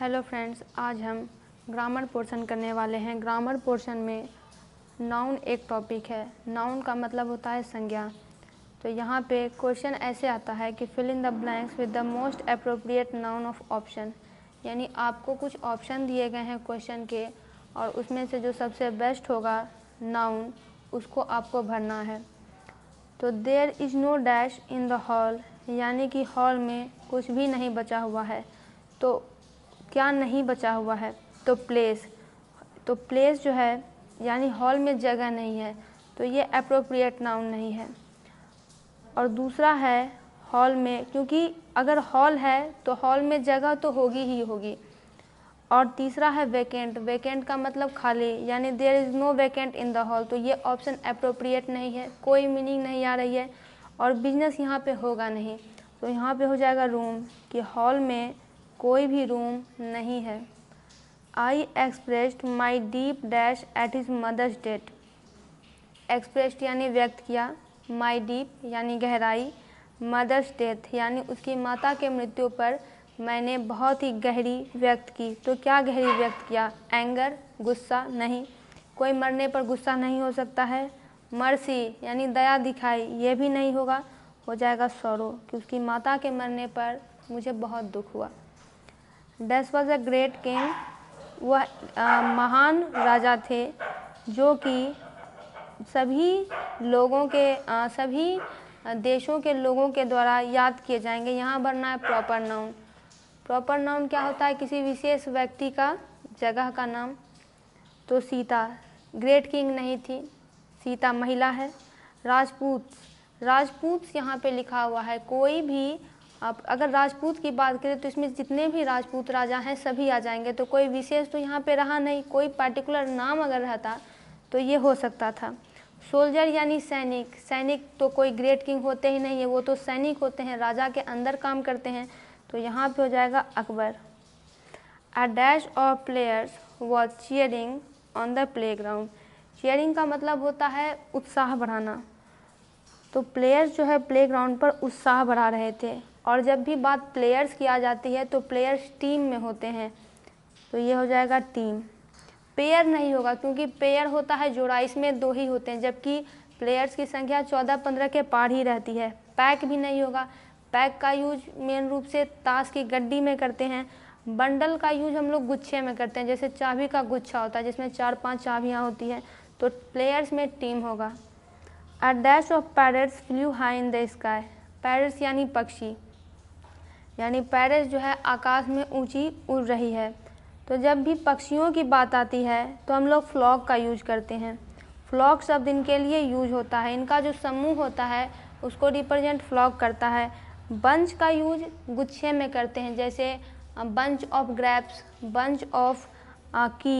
hello friends आज हम grammar portion करने वाले हैं ग्रामर पोर्शन में नाउन एक टॉपिक है नाउन का मतलब होता है संज्ञा तो यहाँ पे क्वेश्चन ऐसे आता है कि fill in the blanks with the most appropriate noun of option यानी आपको कुछ ऑप्शन दिए गए हैं क्वेश्चन के और उसमें से जो सबसे बेस्ट होगा नाउन उसको आपको भरना है तो there is no dash in the hall यानी कि हॉल में कुछ भी नहीं बचा हुआ है तो क्या नहीं बचा हुआ है तो प्लेस तो प्लेस जो है यानी हॉल में जगह नहीं है तो ये अप्रोप्रिएट नाउन नहीं है और दूसरा है हॉल में क्योंकि अगर हॉल है तो हॉल में जगह तो होगी ही होगी और तीसरा है वैकेंट वैकेंट का मतलब खाली यानी there is no vacant in the hall तो ये ऑप्शन अप्रोप्रिएट नहीं है कोई मीनिंग नहीं आ रही है और बिजनेस यहाँ पे होगा नहीं तो यहाँ पे हो जाएगा रूम कि हॉल में कोई भी रूम नहीं है I expressed my deep dash at his mother's death expressed यानी व्यक्त किया माई डीप यानी गहराई मदर्स डेथ यानी उसकी माता के मृत्यु पर मैंने बहुत ही गहरी व्यक्त की तो क्या गहरी व्यक्त किया एंगर गुस्सा नहीं कोई मरने पर गुस्सा नहीं हो सकता है मर्सी यानी दया दिखाई ये भी नहीं होगा हो जाएगा सौरो कि उसकी माता के मरने पर मुझे बहुत दुख हुआ thus was a great king वह महान राजा थे जो कि सभी लोगों के आ, सभी देशों के लोगों के द्वारा याद किए जाएंगे यहाँ बनना है प्रॉपर नाउन प्रॉपर नाउन क्या होता है किसी विशेष व्यक्ति का जगह का नाम तो सीता ग्रेट किंग नहीं थी सीता महिला है राजपूत राजपूत यहाँ पे लिखा हुआ है कोई भी आप अगर राजपूत की बात करें तो इसमें जितने भी राजपूत राजा हैं सभी आ जाएंगे तो कोई विशेष तो यहाँ पे रहा नहीं कोई पार्टिकुलर नाम अगर रहता तो ये हो सकता था सोल्जर यानी सैनिक सैनिक तो कोई ग्रेट किंग होते ही नहीं है वो तो सैनिक होते हैं राजा के अंदर काम करते हैं तो यहाँ पे हो जाएगा Akbar a dash of players was cheering on the playground cheering का मतलब होता है उत्साह बढ़ाना तो प्लेयर्स जो है प्ले ग्राउंड पर उत्साह बढ़ा रहे थे और जब भी बात प्लेयर्स की आ जाती है तो प्लेयर्स टीम में होते हैं तो ये हो जाएगा टीम पेयर नहीं होगा क्योंकि पेयर होता है जोड़ा इसमें दो ही होते हैं जबकि प्लेयर्स की संख्या चौदह पंद्रह के पार ही रहती है पैक भी नहीं होगा पैक का यूज मेन रूप से ताश की गड्डी में करते हैं बंडल का यूज हम लोग गुच्छे में करते हैं जैसे चाबी का गुच्छा होता है जिसमें चार पांच चाबियाँ होती हैं तो प्लेयर्स में टीम होगा a dash of parrots flew high in the sky parrots यानी पक्षी यानी पैरस जो है आकाश में ऊंची उड़ रही है तो जब भी पक्षियों की बात आती है तो हम लोग फ्लॉक का यूज करते हैं फ्लॉक शब्द इनके लिए यूज होता है इनका जो समूह होता है उसको रिप्रेजेंट फ्लॉक करता है बंच का यूज गुच्छे में करते हैं जैसे bunch of grapes bunch of की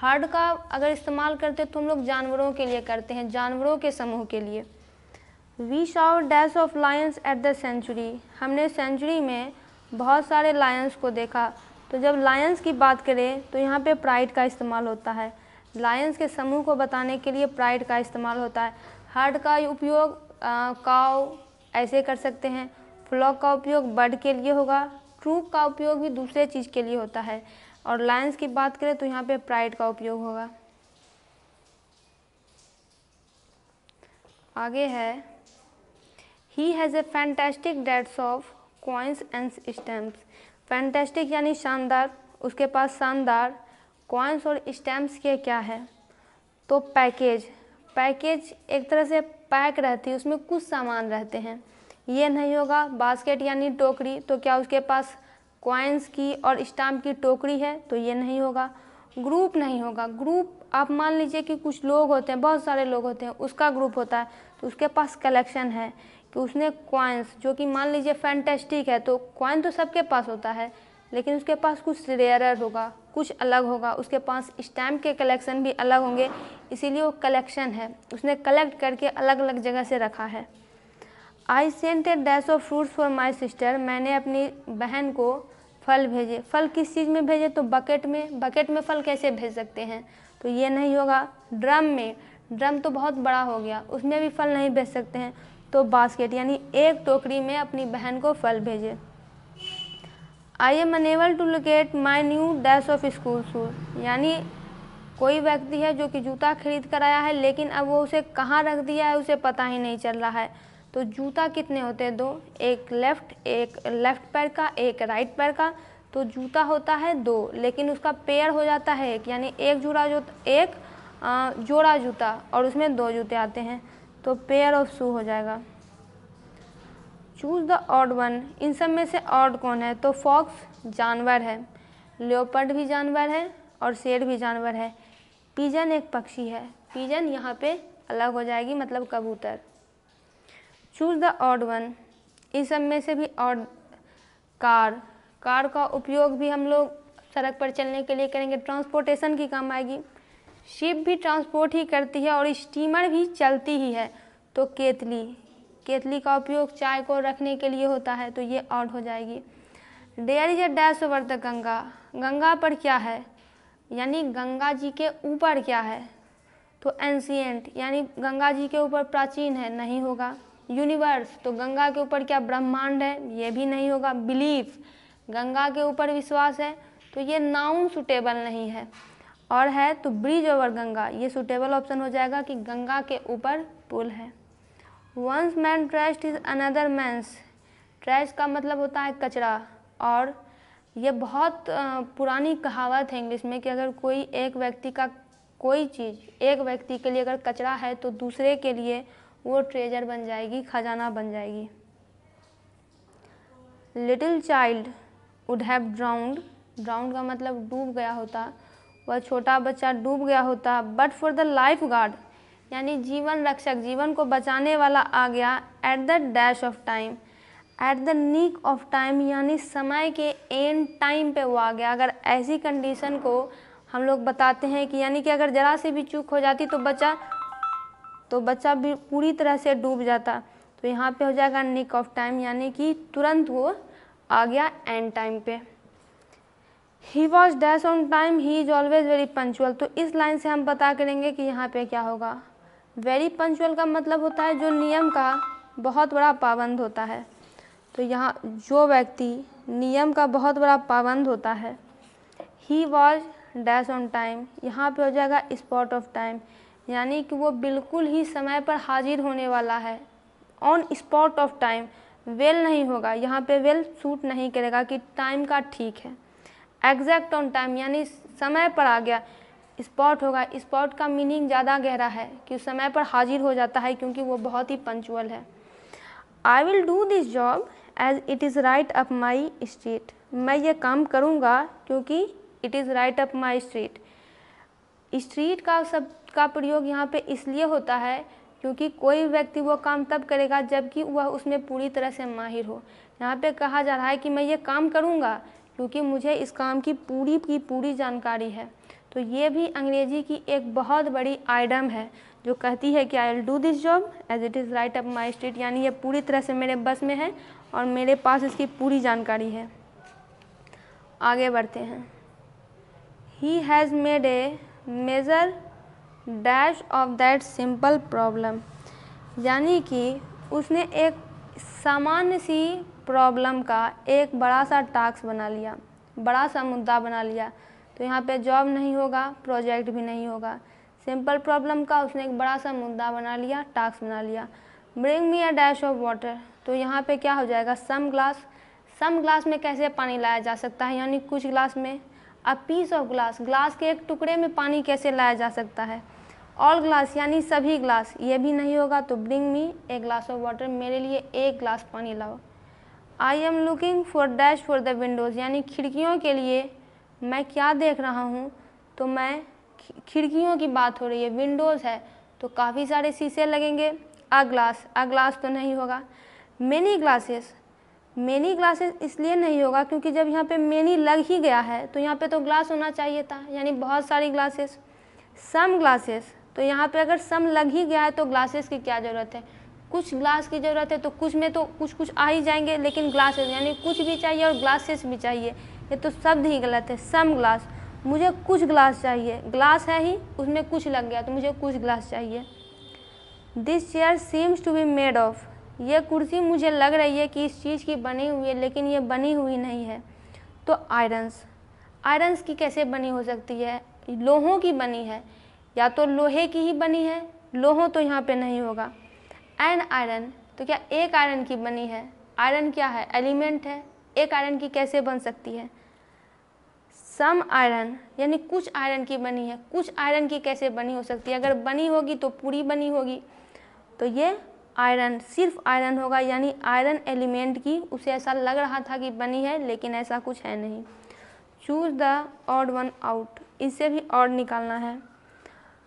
हर्ड का अगर इस्तेमाल करते तो हम लोग जानवरों के लिए करते हैं जानवरों के समूह के लिए we saw dash of lions at the sanctuary हमने सेंचुरी में बहुत सारे लायंस को देखा तो जब लायंस की बात करें तो यहाँ पे प्राइड का इस्तेमाल होता है लायंस के समूह को बताने के लिए प्राइड का इस्तेमाल होता है हर्ड का उपयोग काव ऐसे कर सकते हैं फ्लॉक का उपयोग बर्ड के लिए होगा ट्रूप का उपयोग भी दूसरे चीज़ के लिए होता है और लायंस की बात करें तो यहाँ पे प्राइड का उपयोग होगा आगे है he has a fantastic dates of coins and stamps fantastic यानी शानदार उसके पास शानदार कॉइन्स और स्टैम्प्स के क्या है तो पैकेज पैकेज एक तरह से पैक रहती है उसमें कुछ सामान रहते हैं ये नहीं होगा बास्केट यानी टोकरी तो क्या उसके पास कॉइन्स की और स्टाम्प की टोकरी है तो ये नहीं होगा ग्रुप नहीं होगा ग्रुप आप मान लीजिए कि कुछ लोग होते हैं बहुत सारे लोग होते हैं उसका ग्रुप होता है तो उसके पास कलेक्शन है कि तो उसने क्वाइंस जो कि मान लीजिए फैंटेस्टिक है तो क्वाइन तो सबके पास होता है लेकिन उसके पास कुछ रेयरर होगा कुछ अलग होगा उसके पास स्टैम्प के कलेक्शन भी अलग होंगे इसीलिए वो कलेक्शन है उसने कलेक्ट करके अलग अलग जगह से रखा है I sent a dash of fruits for my sister मैंने अपनी बहन को फल भेजे फल किस चीज़ में भेजे तो बकेट में बकेट में फल कैसे भेज सकते हैं तो ये नहीं होगा ड्रम में ड्रम तो बहुत बड़ा हो गया उसमें भी फल नहीं भेज सकते हैं तो बास्केट यानी एक टोकरी में अपनी बहन को फल भेजे I am unable to locate my new dash of school shoes यानी कोई व्यक्ति है जो कि जूता खरीद कर आया है लेकिन अब वो उसे कहाँ रख दिया है उसे पता ही नहीं चल रहा है तो जूता कितने होते हैं दो एक लेफ़्ट एक लेफ़्ट पैर का एक राइट पैर का तो जूता होता है दो लेकिन उसका पेयर हो जाता है एक यानी एक जोड़ा जो एक जोड़ा जूता और उसमें दो जूते आते हैं तो पेयर ऑफ शू हो जाएगा चूज द ऑड वन इन सब में से ऑड कौन है तो फॉक्स जानवर है लियोपर्ड भी जानवर है और शेर भी जानवर है पिजन एक पक्षी है पिजन यहाँ पे अलग हो जाएगी मतलब कबूतर चूज द ऑड वन इन सब में से भी ऑड कार कार का उपयोग भी हम लोग सड़क पर चलने के लिए करेंगे ट्रांसपोर्टेशन की काम आएगी शिप भी ट्रांसपोर्ट ही करती है और स्टीमर भी चलती ही है तो केतली केतली का उपयोग चाय को रखने के लिए होता है तो ये आउट हो जाएगी there is a dash over the Ganga Ganga पर क्या है यानी गंगा जी के ऊपर क्या है तो एंशियंट यानी गंगा जी के ऊपर प्राचीन है नहीं होगा यूनिवर्स तो गंगा के ऊपर क्या ब्रह्मांड है ये भी नहीं होगा बिलीफ गंगा के ऊपर विश्वास है तो ये नाउन सुटेबल नहीं है और है तो ब्रिज ओवर गंगा ये सुटेबल ऑप्शन हो जाएगा कि गंगा के ऊपर पुल है once man trust is another man's trash का मतलब होता है कचरा और ये बहुत पुरानी कहावत है इंग्लिश में कि अगर कोई एक व्यक्ति का कोई चीज़ एक व्यक्ति के लिए अगर कचरा है तो दूसरे के लिए वो ट्रेजर बन जाएगी खजाना बन जाएगी little child would have drowned drowned का मतलब डूब गया होता वह छोटा बच्चा डूब गया होता but for the lifeguard यानी जीवन रक्षक जीवन को बचाने वाला आ गया at the dash of time at the nick of time यानी समय के एंड टाइम पे वो आ गया अगर ऐसी कंडीशन को हम लोग बताते हैं कि यानी कि अगर ज़रा से भी चूक हो जाती तो बच्चा तो बच्चा भी पूरी तरह से डूब जाता तो यहाँ पे हो जाएगा निक ऑफ टाइम यानी कि तुरंत वो आ गया एंड टाइम पे he was dash on time he is always very punctual तो इस लाइन से हम पता करेंगे कि यहाँ पे क्या होगा वेरी पंचुअल का मतलब होता है जो नियम का बहुत बड़ा पाबंद होता है तो यहाँ जो व्यक्ति नियम का बहुत बड़ा पाबंद होता है he was dash on time यहाँ पे हो जाएगा स्पॉट ऑफ टाइम यानी कि वो बिल्कुल ही समय पर हाजिर होने वाला है on spot of time well नहीं होगा यहाँ पे वेल सूट नहीं करेगा कि टाइम का ठीक है एग्जैक्ट ऑन टाइम यानी समय पर आ गया स्पॉट होगा स्पॉट का मीनिंग ज़्यादा गहरा है कि समय पर हाजिर हो जाता है क्योंकि वो बहुत ही पंचुअल है I will do this job as it is right up my street मैं ये काम करूँगा क्योंकि it is right up my street street का सब का प्रयोग यहाँ पे इसलिए होता है क्योंकि कोई व्यक्ति वो काम तब करेगा जबकि वह उसमें पूरी तरह से माहिर हो यहाँ पे कहा जा रहा है कि मैं ये काम करूँगा क्योंकि मुझे इस काम की पूरी की पूरी जानकारी है तो ये भी अंग्रेजी की एक बहुत बड़ी आइडम है जो कहती है कि I will do this job as it is right up my state यानी ये पूरी तरह से मेरे बस में है और मेरे पास इसकी पूरी जानकारी है आगे बढ़ते हैं he has made a measure dash of that simple problem यानी कि उसने एक सामान्य सी प्रॉब्लम का एक बड़ा सा टास्क बना लिया बड़ा सा मुद्दा बना लिया तो यहाँ पे जॉब नहीं होगा प्रोजेक्ट भी नहीं होगा सिंपल प्रॉब्लम का उसने एक बड़ा सा मुद्दा बना लिया टास्क बना लिया bring me a dash of water तो यहाँ पे क्या हो जाएगा सम ग्लास सम ग्लास में कैसे पानी लाया जा सकता है यानी कुछ ग्लास में a piece of glass glass के एक टुकड़े में पानी कैसे लाया जा सकता है ऑल ग्लास यानी सभी ग्लास ये भी नहीं होगा तो bring me a glass of water मेरे लिए एक ग्लास पानी लाओ I am looking for dash for the windows यानी खिड़कियों के लिए मैं क्या देख रहा हूँ तो मैं खिड़कियों की बात हो रही है विंडोज़ है तो काफ़ी सारे शीशे लगेंगे अ ग्लास अ ग्लास तो नहीं होगा मैनी ग्लासेस मैनी ग्लासेस इसलिए नहीं होगा क्योंकि जब यहाँ पे मैनी लग ही गया है तो यहाँ पे तो ग्लास होना चाहिए था यानी बहुत सारी ग्लासेस सम ग्लासेस तो यहाँ पे अगर सम लग ही गया है तो ग्लासेस की क्या ज़रूरत है कुछ ग्लास की ज़रूरत है तो कुछ में तो कुछ कुछ आ ही जाएंगे लेकिन ग्लासेस यानी कुछ भी चाहिए और ग्लासेस भी चाहिए ये तो शब्द ही गलत है सम ग्लास मुझे कुछ ग्लास चाहिए ग्लास है ही उसमें कुछ लग गया तो मुझे कुछ ग्लास चाहिए this chair seems to be made of ये कुर्सी मुझे लग रही है कि इस चीज़ की बनी हुई है लेकिन ये बनी हुई नहीं है तो आयरन्स आयरन्स की कैसे बनी हो सकती है लोहों की बनी है या तो लोहे की ही बनी है लोहों तो यहाँ पे नहीं होगा एन आयरन तो क्या एक आयरन की बनी है आयरन क्या है एलिमेंट है एक आयरन की कैसे बन सकती है सम आयरन यानी कुछ आयरन की बनी है कुछ आयरन की कैसे बनी हो सकती है अगर बनी होगी तो पूरी बनी होगी तो ये आयरन सिर्फ आयरन होगा यानी आयरन एलिमेंट की उसे ऐसा लग रहा था कि बनी है लेकिन ऐसा कुछ है नहीं choose the odd one out इससे भी ऑड निकालना है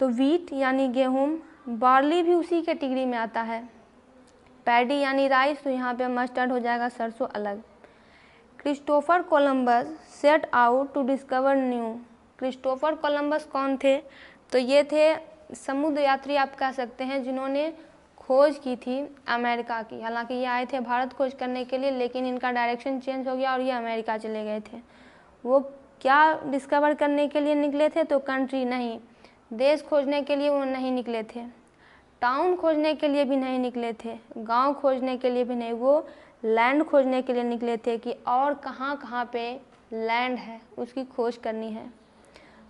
तो वीट यानी गेहूँ बार्ली भी उसी कैटेगरी में आता है पैडी यानी राइस तो यहाँ पे मस्टर्ड हो जाएगा सरसों अलग Christopher Columbus set out to discover new Christopher Columbus कौन थे तो ये थे समुद्र यात्री आप कह सकते हैं जिन्होंने खोज की थी अमेरिका की हालांकि ये आए थे भारत खोज करने के लिए लेकिन इनका डायरेक्शन चेंज हो गया और ये अमेरिका चले गए थे वो क्या डिस्कवर करने के लिए निकले थे तो कंट्री नहीं देश खोजने के लिए वो नहीं निकले थे टाउन खोजने के लिए भी नहीं निकले थे गांव खोजने के लिए भी नहीं वो लैंड खोजने के लिए निकले थे कि और कहाँ कहाँ पे लैंड है उसकी खोज करनी है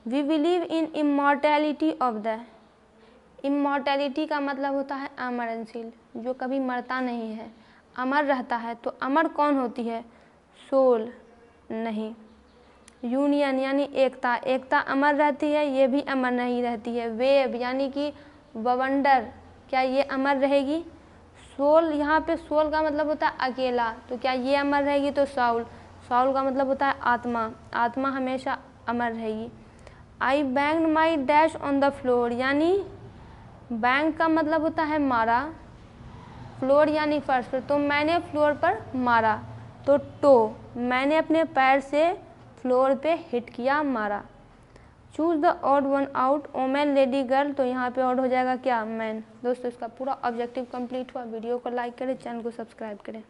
we believe in immortality of the immortality का मतलब होता है अमरनशील जो कभी मरता नहीं है अमर रहता है तो अमर कौन होती है सोल नहीं यूनियन यानी एकता एकता अमर रहती है ये भी अमर नहीं रहती है वेव यानी कि बवंडर क्या ये अमर रहेगी सोल यहाँ पे सोल का मतलब होता है अकेला तो क्या ये अमर रहेगी तो साउल साउल का मतलब होता है आत्मा आत्मा हमेशा अमर रहेगी I bang my dash on the floor यानी बैंग का मतलब होता है मारा फ्लोर यानी फर्श पर तो मैंने फ्लोर पर मारा तो टो मैंने अपने पैर से फ्लोर पे हिट किया मारा choose the odd one out man lady girl तो यहाँ पे ऑड हो जाएगा क्या मैन दोस्तों इसका पूरा ऑब्जेक्टिव कंप्लीट हुआ वीडियो को लाइक करें चैनल को सब्सक्राइब करें